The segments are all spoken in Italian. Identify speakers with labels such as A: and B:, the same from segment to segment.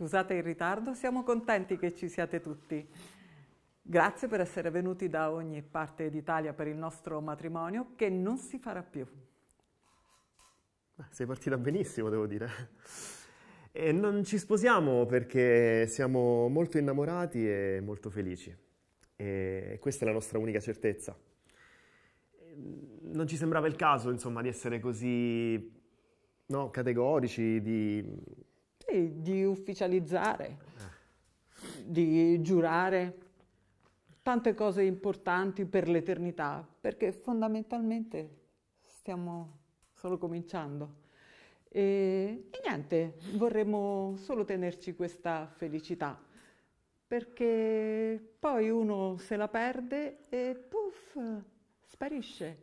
A: Scusate il ritardo, siamo contenti che ci siate tutti. Grazie per essere venuti da ogni parte d'Italia per il nostro matrimonio che non si farà più.
B: Sei partita benissimo, devo dire. E non ci sposiamo perché siamo molto innamorati e molto felici. E questa è la nostra unica certezza. Non ci sembrava il caso, insomma, di essere così no, categorici, di
A: di ufficializzare, di giurare tante cose importanti per l'eternità, perché fondamentalmente stiamo solo cominciando. E, e niente, vorremmo solo tenerci questa felicità perché poi uno se la perde e puff, sparisce.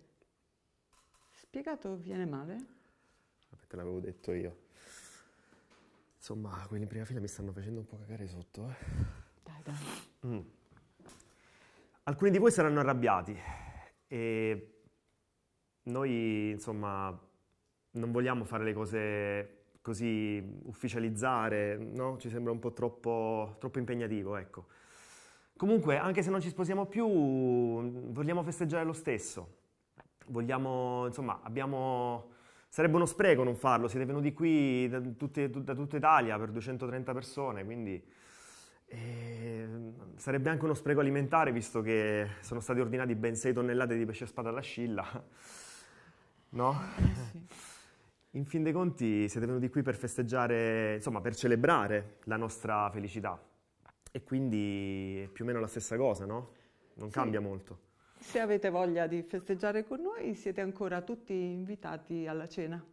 A: Spiegato viene male?
C: Vabbè, te l'avevo detto io. Insomma, quelli in prima fila mi stanno facendo un po' cagare sotto. Eh. Dai, dai.
B: Mm. Alcuni di voi saranno arrabbiati e noi, insomma, non vogliamo fare le cose così ufficializzare, no? Ci sembra un po' troppo, troppo impegnativo, ecco. Comunque, anche se non ci sposiamo più, vogliamo festeggiare lo stesso. Vogliamo, insomma, abbiamo Sarebbe uno spreco non farlo, siete venuti qui da, tutte, da tutta Italia per 230 persone, quindi eh, sarebbe anche uno spreco alimentare visto che sono stati ordinati ben 6 tonnellate di pesce spada alla scilla, no? Eh sì. In fin dei conti siete venuti qui per festeggiare, insomma per celebrare la nostra felicità e quindi è più o meno la stessa cosa, no? Non sì. cambia molto.
A: Se avete voglia di festeggiare con noi siete ancora tutti invitati alla cena.